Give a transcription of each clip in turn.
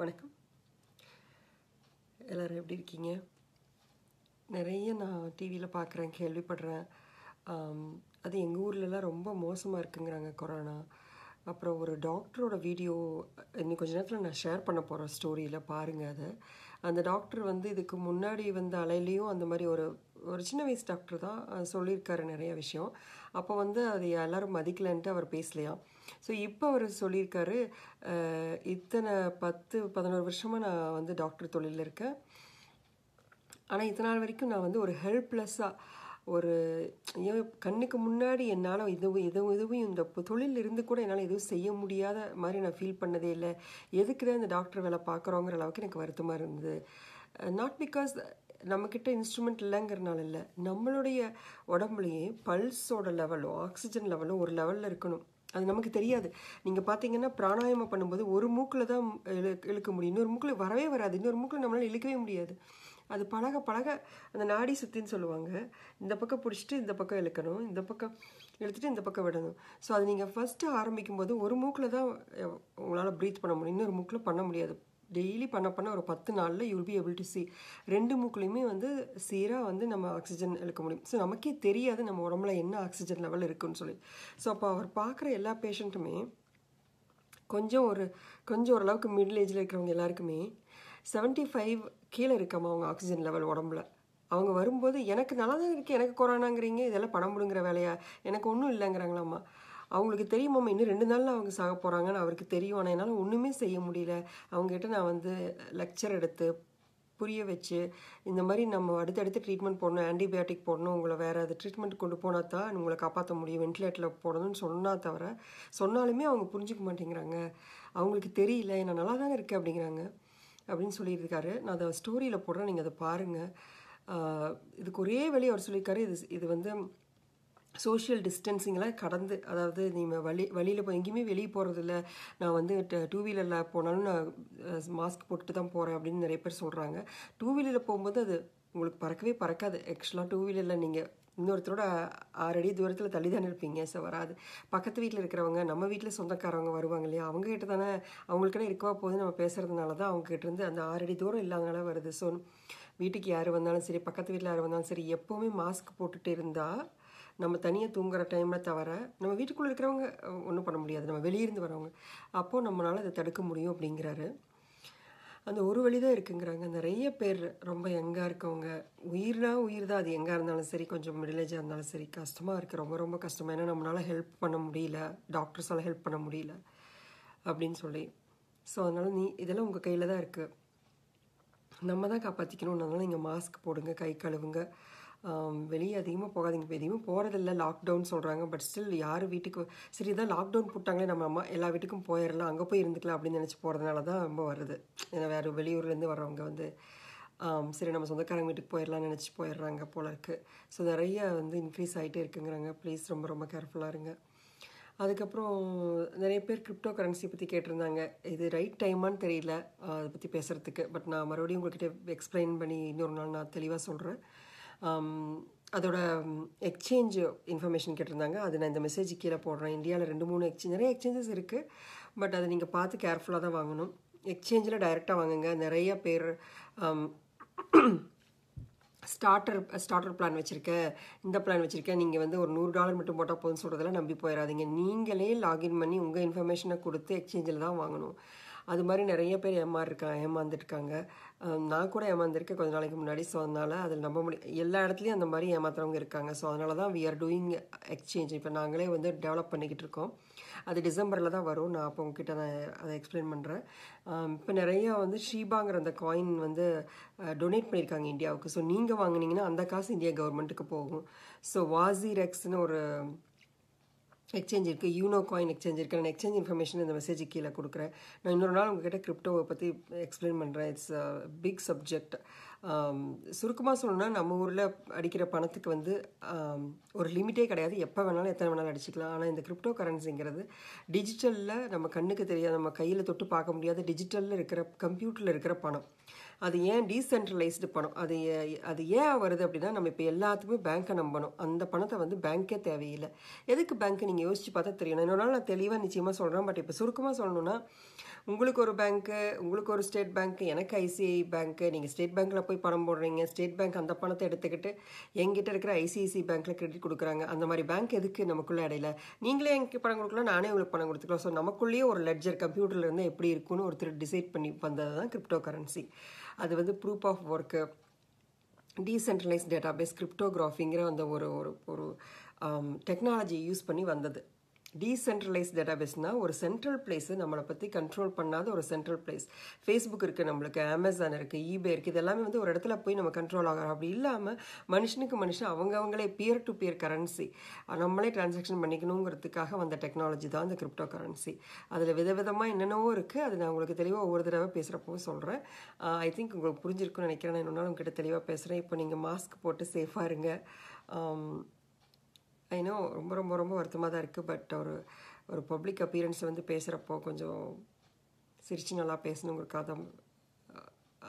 வணக்கம் எல்லோரும் எப்படி இருக்கீங்க நிறைய நான் டிவியில் பார்க்குறேன் கேள்விப்படுறேன் அது எங்கள் ஊர்லலாம் ரொம்ப மோசமாக இருக்குங்கிறாங்க கொரோனா அப்புறம் ஒரு டாக்டரோட வீடியோ இன்னும் கொஞ்ச நேரத்தில் நான் ஷேர் பண்ண போகிறேன் ஸ்டோரியில் பாருங்கள் அதை அந்த டாக்டர் வந்து இதுக்கு முன்னாடி வந்த அலையிலையும் அந்த மாதிரி ஒரு ஒரு சின்ன வயசு டாக்டர் தான் சொல்லியிருக்காரு நிறைய விஷயம் அப்போ வந்து அதை எல்லாரும் மதிக்கலன்ட்டு அவர் பேசலையா ஸோ இப்போ அவர் சொல்லியிருக்காரு இத்தனை பத்து பதினோரு வருஷமாக நான் வந்து டாக்டர் தொழிலில் இருக்கேன் ஆனால் இத்தனை நாள் வரைக்கும் நான் வந்து ஒரு ஹெல்ப்லெஸ்ஸாக ஒரு என் கண்ணுக்கு முன்னாடி என்னால் எதுவும் எதுவும் எதுவும் இந்த தொழில் இருந்து கூட என்னால் எதுவும் செய்ய முடியாத மாதிரி நான் ஃபீல் பண்ணதே இல்லை எதுக்கு தான் இந்த டாக்டர் வேலை பார்க்குறோங்கிற அளவுக்கு எனக்கு வருத்தமாக இருந்தது நாட் பிகாஸ் நம்மக்கிட்ட இன்ஸ்ட்ருமெண்ட் இல்லைங்கிறனால இல்லை நம்மளுடைய உடம்புலையே பல்ஸோட லெவலும் ஆக்சிஜன் லெவலும் ஒரு லெவலில் இருக்கணும் அது நமக்கு தெரியாது நீங்கள் பார்த்தீங்கன்னா பிராணாயாமம் பண்ணும்போது ஒரு மூக்கில் தான் இழு இழுக்க முடியும் இன்னொரு மூக்கில் வரவே வராது இன்னொரு மூக்கில் நம்மளால் இழுக்கவே முடியாது அது பழக பழக அந்த நாடி சுத்தின்னு சொல்லுவாங்க இந்த பக்கம் பிடிச்சிட்டு இந்த பக்கம் இழுக்கணும் இந்த பக்கம் இழுத்துட்டு இந்த பக்கம் விடணும் ஸோ அது நீங்கள் ஃபஸ்ட்டு ஆரம்பிக்கும் போது ஒரு மூக்கில் தான் உங்களால் ப்ரீத் பண்ண முடியும் இன்னொரு மூக்கில் பண்ண முடியாது டெய்லி பண்ண பண்ண ஒரு பத்து நாளில் you'll be able to see ரெண்டு மூக்குலையுமே வந்து சீராக வந்து நம்ம ஆக்சிஜன் இழுக்க முடியும் ஸோ நமக்கே தெரியாது நம்ம உடம்புல என்ன ஆக்சிஜன் லெவல் இருக்குன்னு சொல்லி ஸோ அப்போ அவர் பார்க்குற எல்லா பேஷண்ட்டுமே கொஞ்சம் ஒரு கொஞ்சம் ஓரளவுக்கு மிடில் ஏஜில் இருக்கிறவங்க எல்லாருக்குமே செவன்ட்டி ஃபைவ் கீழே இருக்காமா அவங்க ஆக்சிஜன் லெவல் உடம்புல அவங்க வரும்போது எனக்கு நல்லா தான் இருக்குது எனக்கு கொரோனாங்கிறீங்க இதெல்லாம் பணம் முடிங்கிற வேலையா எனக்கு ஒன்றும் இல்லைங்கிறாங்களாம்மா அவங்களுக்கு தெரியுமாம் இன்னும் ரெண்டு நாளில் அவங்க சாக போகிறாங்கன்னு அவருக்கு தெரியும் ஆனால் என்னால் ஒன்றுமே செய்ய முடியல அவங்ககிட்ட நான் வந்து லெக்சர் எடுத்து புரிய வச்சு இந்த மாதிரி நம்ம அடுத்தடுத்து ட்ரீட்மெண்ட் போடணும் ஆன்டிபயோட்டிக் போடணும் உங்களை வேறு அது ட்ரீட்மெண்ட் கொண்டு போனால் தான் உங்களை காப்பாற்ற முடியும் வென்டிலேட்டரில் போடணும்னு சொன்னால் தவிர சொன்னாலுமே அவங்க புரிஞ்சிக்க மாட்டேங்கிறாங்க அவங்களுக்கு தெரியல என்ன நல்லா தான் இருக்குது அப்படிங்கிறாங்க அப்படின்னு சொல்லியிருக்காரு நான் அதை ஸ்டோரியில் போடுறேன் நீங்கள் அதை பாருங்கள் இதுக்கு ஒரே வழி அவர் சொல்லியிருக்காரு இது இது வந்து சோஷியல் டிஸ்டன்சிங்லாம் கடந்து அதாவது நீங்கள் வழி வழியில் போய் எங்கேயுமே வெளியே போகிறதில்ல நான் வந்து டூ வீலரில் போனாலும் நான் மாஸ்க் போட்டுட்டு தான் போகிறேன் அப்படின்னு நிறைய பேர் சொல்கிறாங்க டூ வீலரில் போகும்போது அது உங்களுக்கு பறக்கவே பறக்காது ஆக்சுவலாக டூ வீலரில் நீங்கள் இன்னொருத்தரோட ஆறு அடி தூரத்தில் தள்ளி தானே இருப்பீங்க ஸோ வராது பக்கத்து வீட்டில் இருக்கிறவங்க நம்ம வீட்டில் சொந்தக்காரவங்க வருவாங்க இல்லையா அவங்ககிட்ட தானே அவங்களுக்கிட்ட இருக்கவா போகுது நம்ம பேசுகிறதுனால தான் அவங்ககிட்ட இருந்து அந்த ஆறு அடி தூரம் இல்லாதனால வருது ஸோ வீட்டுக்கு யார் வந்தாலும் சரி பக்கத்து வீட்டில் யார் வந்தாலும் சரி எப்போவுமே மாஸ்க் போட்டுட்டு இருந்தால் நம்ம தனியாக தூங்குற டைமில் தவிர நம்ம வீட்டுக்குள்ளே இருக்கிறவங்க ஒன்றும் பண்ண முடியாது நம்ம வெளியிருந்து வரவங்க அப்போது நம்மளால் அதை தடுக்க முடியும் அப்படிங்கிறாரு அந்த ஒரு வழி தான் இருக்குங்கிறாங்க நிறைய பேர் ரொம்ப யங்காக இருக்கவங்க உயிர்னா உயிர் தான் அது எங்கே இருந்தாலும் சரி கொஞ்சம் மிடில் இருந்தாலும் சரி கஷ்டமாக இருக்குது ரொம்ப ரொம்ப கஷ்டமாக ஏன்னா நம்மளால ஹெல்ப் பண்ண முடியல டாக்டர்ஸால் ஹெல்ப் பண்ண முடியல அப்படின்னு சொல்லி ஸோ அதனால் நீ இதெல்லாம் உங்கள் கையில் தான் இருக்குது நம்ம தான் காப்பாற்றிக்கணும் அதனால் நீங்கள் மாஸ்க் போடுங்க கை கழுவுங்க வெளியே அதிகமாக போகாதீங்க இப்போ எதுவுமே போகிறதில்ல லாக்டவுன் சொல்கிறாங்க பட் ஸ்டில் யார் வீட்டுக்கு சரி தான் லாக்டவுன் போட்டாங்களே நம்ம அம்மா எல்லா வீட்டுக்கும் போயிடலாம் அங்கே போய் இருந்துக்கலாம் அப்படின்னு நினச்சி போகிறதுனால தான் ரொம்ப வருது ஏன்னா வேறு வெளியூர்லேருந்து வரவங்க வந்து சரி நம்ம சொந்தக்காரங்க வீட்டுக்கு போயிடலாம்னு நினச்சி போயிடுறாங்க போல இருக்குது ஸோ நிறைய வந்து இன்க்ரீஸ் ஆகிட்டே இருக்குங்கிறாங்க ப்ளீஸ் ரொம்ப ரொம்ப கேர்ஃபுல்லாக இருங்க அதுக்கப்புறம் நிறைய பேர் கிரிப்டோ கரன்சி பற்றி கேட்டிருந்தாங்க இது ரைட் டைமான்னு தெரியல அதை பற்றி பேசுகிறதுக்கு பட் நான் மறுபடியும் உங்கள்கிட்ட எக்ஸ்பிளைன் பண்ணி இன்னொரு நாள் நான் தெளிவாக சொல்கிறேன் அதோட எக்ஸ்சேஞ்சு இன்ஃபர்மேஷன் கேட்டிருந்தாங்க அது நான் இந்த மெசேஜ் கீழே போடுறேன் இந்தியாவில் ரெண்டு மூணு எக்ஸ்சேஞ்ச் நிறைய எக்ஸ்சேஞ்சஸ் இருக்குது பட் அதை நீங்கள் பார்த்து கேர்ஃபுல்லாக தான் வாங்கணும் எக்ஸ்சேஞ்சில் டைரெக்டாக வாங்குங்க நிறைய பேர் ஸ்டார்டர் ஸ்டார்டர் பிளான் வச்சுருக்கேன் இந்த பிளான் வச்சுருக்கேன் நீங்கள் வந்து ஒரு நூறு டாலர் மட்டும் போட்டால் போதும் சொல்கிறதெல்லாம் நம்பி போயிடாதீங்க நீங்களே லாகின் பண்ணி உங்கள் இன்ஃபர்மேஷனை கொடுத்து எக்ஸ்சேஞ்சில் தான் வாங்கணும் அது மாதிரி நிறைய பேர் ஏமாறிருக்காங்க ஏமாந்துருக்காங்க நான் கூட ஏமாந்துருக்கேன் கொஞ்ச நாளைக்கு முன்னாடி ஸோ அதனால் அதில் நம்ப முடியும் எல்லா இடத்துலையும் அந்த மாதிரி ஏமாத்துறவங்க இருக்காங்க ஸோ அதனால தான் வி ஆர் டூயிங் எக்ஸ்சேஞ்ச் இப்போ நாங்களே வந்து டெவலப் பண்ணிக்கிட்டு இருக்கோம் அது டிசம்பரில் தான் வரும் நான் அப்போ உங்ககிட்ட அதை அதை எக்ஸ்பிளைன் பண்ணுறேன் இப்போ நிறையா வந்து ஷீபாங்கிற அந்த காயின் வந்து டொனேட் பண்ணியிருக்காங்க இந்தியாவுக்கு ஸோ நீங்கள் வாங்கினீங்கன்னா அந்த காசு இந்தியா கவர்மெண்ட்டுக்கு போகும் ஸோ வாசி ரெக்ஸ்னு ஒரு எக்ஸ்சேஞ்ச் இருக்குது யூனோ காயின் எக்ஸ்சேஞ்ச் இருக்குது நான் எக்ஸ்சேஞ்ச் இன்ஃபர்மேஷன் இந்த மெசேஜ் கீழே கொடுக்குறேன் நான் இன்னொரு நாள் உங்ககிட்ட கிரிப்டோவை பற்றி எக்ஸ்பிளைன் பண்ணுறேன் இட்ஸ் பிக் சப்ஜெக்ட் சுருக்கமாக சொல்லணும்னா நம்ம ஊரில் அடிக்கிற பணத்துக்கு வந்து ஒரு லிமிட்டே கிடையாது எப்போ வேணாலும் எத்தனை வேணாலும் அடிச்சிக்கலாம் ஆனால் இந்த கிரிப்டோ கரன்சிங்கிறது டிஜிட்டலில் நம்ம கண்ணுக்கு தெரியாது நம்ம கையில் தொட்டு பார்க்க முடியாத டிஜிட்டலில் இருக்கிற கம்ப்யூட்டரில் இருக்கிற பணம் அது ஏன் டீசென்ட்ரலைஸ்டு பணம் அது அது ஏன் வருது அப்படின்னா நம்ம இப்போ எல்லாத்துக்குமே பேங்க்கை நம்பணும் அந்த பணத்தை வந்து பேங்க்கே தேவையில்லை எதுக்கு பேங்க்கு நீங்கள் யோசிச்சு பார்த்தா தெரியணும் என்னோட நான் தெளிவாக நிச்சயமாக சொல்கிறேன் பட் இப்போ சுருக்கமாக சொல்லணும்னா உங்களுக்கு ஒரு பேங்க்கு உங்களுக்கு ஒரு ஸ்டேட் பேங்க்கு எனக்கு ஐசிஐ பேங்க்கு நீங்கள் ஸ்டேட் பேங்க்கில் போய் பணம் போடுறீங்க ஸ்டேட் பேங்க் அந்த பணத்தை எடுத்துக்கிட்டு எங்கிட்ட இருக்கிற ஐசிஐசி பேங்க்கில் கிரெடிட் கொடுக்குறாங்க அந்த மாதிரி பேங்க் எதுக்கு நமக்குள்ளே இடையில நீங்களே எனக்கு பணம் கொடுக்கலாம் நானே உங்களுக்கு பணம் கொடுத்துக்கலாம் ஸோ நமக்குள்ளேயே ஒரு லெட்ஜர் கம்ப்யூட்டர்லேருந்து எப்படி இருக்குன்னு ஒருத்தர் டிசைட் பண்ணி வந்தது தான் கிரிப்டோ கரன்சி அது வந்து proof of work decentralise database கிரிப்டோகிராஃபிங்கிற அந்த ஒரு ஒரு ஒரு யூஸ் um, பண்ணி வந்தது டீசென்ட்ரலைஸ்ட் டேட்டாபேஸ்னால் ஒரு சென்ட்ரல் பிளேஸு நம்மளை பற்றி கண்ட்ரோல் பண்ணாத ஒரு சென்ட்ரல் பிளேஸ் ஃபேஸ்புக் இருக்குது நம்மளுக்கு அமேசான் இருக்குது ஈபே இருக்குது இதெல்லாமே வந்து ஒரு இடத்துல போய் நம்ம கண்ட்ரோல் ஆகிறோம் அப்படி இல்லாமல் மனுஷனுக்கு மனுஷன் அவங்க அவங்களே பியர் டு பியர் கரன்சி நம்மளே டிரான்சாக்ஷன் பண்ணிக்கணுங்கிறதுக்காக வந்த டெக்னாலஜி தான் இந்த கிரிப்டோ கரன்சி அதில் விதவிதமாக என்னென்னவோ இருக்குது அது நான் உங்களுக்கு தெளிவாக ஒவ்வொரு தடவை பேசுகிறப்பவும் சொல்கிறேன் ஐ திங்க் உங்களுக்கு புரிஞ்சிருக்குன்னு நினைக்கிறேன் நான் இன்னொன்று உங்ககிட்ட தெளிவாக பேசுகிறேன் இப்போ நீங்கள் மாஸ்க் போட்டு சேஃபாக இருங்க ஐநோ ரொம்ப ரொம்ப ரொம்ப வருத்தமாக தான் இருக்குது பட் ஒரு ஒரு பப்ளிக் அப்பியரன்ஸ் வந்து பேசுகிறப்போ கொஞ்சம் சிரித்து நல்லா பேசணுங்கிறக்காக தான்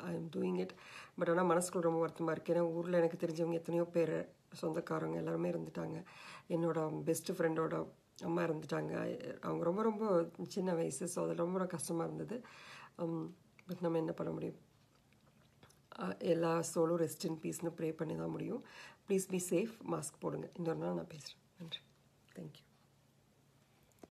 I am doing it but ஆனால் மனசுக்குள் ரொம்ப வருத்தமாக இருக்குது ஏன்னா ஊரில் எனக்கு தெரிஞ்சவங்க எத்தனையோ பேர் சொந்தக்காரங்க எல்லாருமே இருந்துட்டாங்க என்னோடய பெஸ்ட்டு ஃப்ரெண்டோட அம்மா இருந்துட்டாங்க அவங்க ரொம்ப ரொம்ப சின்ன வயசு ஸோ அதில் ரொம்ப கஷ்டமாக இருந்தது பட் um, நம்ம என்ன பண்ண முடியும் uh, எல்லா சோலும் ரெஸ்ட் இன் பீஸ்னு ப்ரே பண்ணி தான் முடியும் ப்ளீஸ் பி சேஃப் மாஸ்க் போடுங்க இன்னொரு நாள் நான் பேசுகிறேன் நன்றி தேங்க்யூ